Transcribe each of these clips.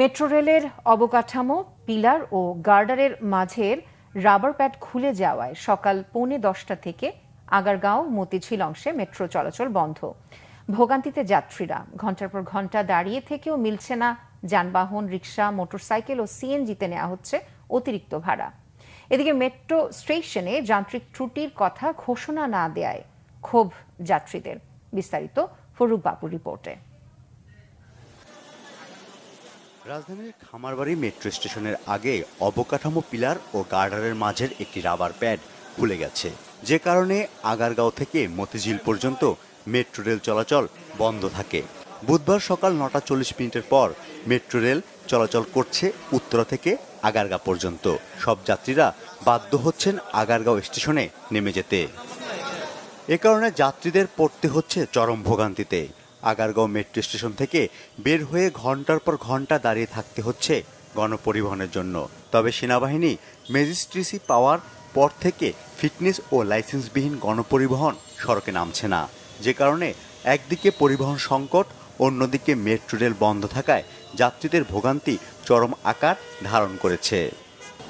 metro রেলের অবকাঠামো pillar ও গার্ডারের মাঝের রাবার প্যাড খুলে যাওয়ায় সকাল পৌনে দশটা থেকে আগারগাঁও মতিঝিল অংশে মেট্রো চলাচল বন্ধ ভোগান্তিতে যাত্রীরা ঘন্টার পর ঘন্টা দাঁড়িয়ে থেকেও মিলছে না যানবাহন রিক্সা মোটরসাইকেল ও সিএনজিতে নেওয়া হচ্ছে অতিরিক্ত ভাড়া এদিকে মেট্রো স্টেশনে যান্ত্রিক ত্রুটির কথা ঘোষণা না দেয় ক্ষোভ যাত্রীদের বিস্তারিত ফরুক বাবুর রিপোর্টে রাজধানীর খামারবাড়ি মেট্রো স্টেশনের আগে অবকাঠামো পিলার ও গার্ডারের মাঝের একটি রাবার প্যাড খুলে গেছে যে কারণে আগারগাঁও থেকে মতিঝিল পর্যন্ত মেট্রো রেল চলাচল বন্ধ থাকে বুধবার সকাল নটা চল্লিশ মিনিটের পর মেট্রো রেল চলাচল করছে উত্তরা থেকে আগারগাঁও পর্যন্ত সব যাত্রীরা বাধ্য হচ্ছেন আগারগাঁও স্টেশনে নেমে যেতে এ কারণে যাত্রীদের পড়তে হচ্ছে চরম ভোগান্তিতে আগারগাঁও মেট্রো স্টেশন থেকে বের হয়ে ঘন্টার পর ঘন্টা দাঁড়িয়ে থাকতে হচ্ছে গণপরিবহনের জন্য তবে সেনাবাহিনী ম্যাজিস্ট্রেসি পাওয়ার পর থেকে ফিটনেস ও লাইসেন্সবিহীন গণপরিবহন সড়কে নামছে না যে কারণে একদিকে পরিবহন সংকট অন্যদিকে মেট্রো রেল বন্ধ থাকায় যাত্রীদের ভোগান্তি চরম আকার ধারণ করেছে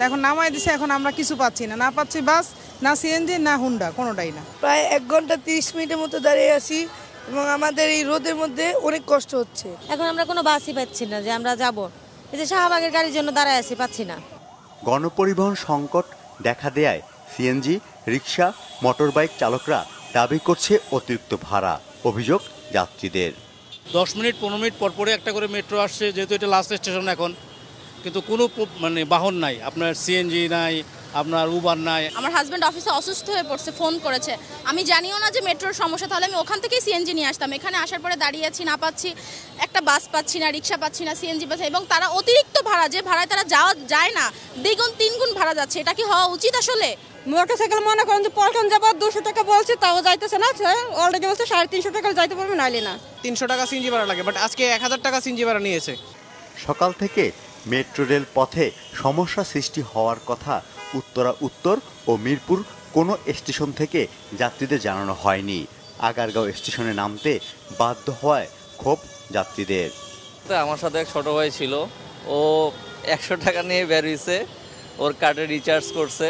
এখন নামাই দিছে এখন আমরা কিছু পাচ্ছি না না পাচ্ছি বাস না সিএনজি না হুন্ডা কোনোটাই না প্রায় এক ঘন্টা তিরিশ মিনিটের মতো দাঁড়িয়ে আছি এবং আমাদের এই রোদের মধ্যে অনেক কষ্ট হচ্ছে এখন আমরা কোনো বাসই পাচ্ছি না যে আমরা যাব এই যে শাহবাগের গাড়ির জন্য দাঁড়ায় আছি পাচ্ছি না গণপরিবহন সংকট দেখা দেয়ায় সিএনজি রিক্সা মোটরবাইক চালকরা দাবি করছে অতিরিক্ত ভাড়া অভিযোগ যাত্রীদের দশ মিনিট পনেরো মিনিট পরপরে একটা করে মেট্রো আসছে যেহেতু এটা লাস্ট স্টেশন এখন কিন্তু কোনো মানে বাহন নাই আপনার সিএনজি নাই আপনার উবার নাই আমার হাজব্যান্ড অফিসে অসুস্থ হয়ে পড়ছে ফোন করেছে আমি জানিও না যে মেট্রোর সমস্যা তাহলে আমি ওখান থেকেই সিএনজি নিয়ে আসতাম এখানে আসার পরে দাঁড়িয়ে আছি না পাচ্ছি একটা বাস পাচ্ছি না রিক্সা পাচ্ছি না সিএনজি পাচ্ছি এবং তারা অতিরিক্ত ভাড়া যে ভাড়ায় তারা যাওয়া যায় না দ্বিগুণ তিনগুণ ভাড়া যাচ্ছে এটা কি হওয়া উচিত আসলে মোটর সাইকেল মনে করেন যে পল্টন যাবো দুশো টাকা বলছে তাও যাইতেছে না অলরেডি বলছে সাড়ে তিনশো টাকা যাইতে পারবে নাইলে না তিনশো টাকা সিএনজি ভাড়া লাগে বাট আজকে এক হাজার টাকা সিএনজি ভাড়া নিয়েছে সকাল থেকে মেট্রো রেল পথে সমস্যা সৃষ্টি হওয়ার কথা উত্তরা উত্তর ও মিরপুর কোনো স্টেশন থেকে যাত্রীদের জানানো হয়নি আগারগাঁও স্টেশনে নামতে বাধ্য হওয়ায় ক্ষোভ যাত্রীদের আমার সাথে এক ছোটো ভাই ছিল ও একশো টাকা নিয়ে বেরিয়েছে ওর কার্ডে রিচার্জ করছে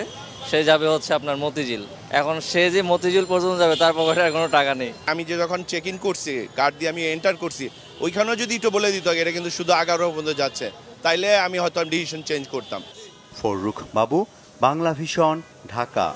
সে যাবে হচ্ছে আপনার মতিঝিল এখন সে যে মতিঝিল পর্যন্ত যাবে তার পকেটে কোনো টাকা নেই আমি যে যখন চেক ইন করছি কার্ড দিয়ে আমি এন্টার করছি ওইখানেও যদি একটু বলে দিত এটা কিন্তু শুধু আগারো পর্যন্ত যাচ্ছে তাইলে আমি হয়তো ডিসিশন চেঞ্জ করতাম ফররুখ বাবু বাংলা ভীষণ ঢাকা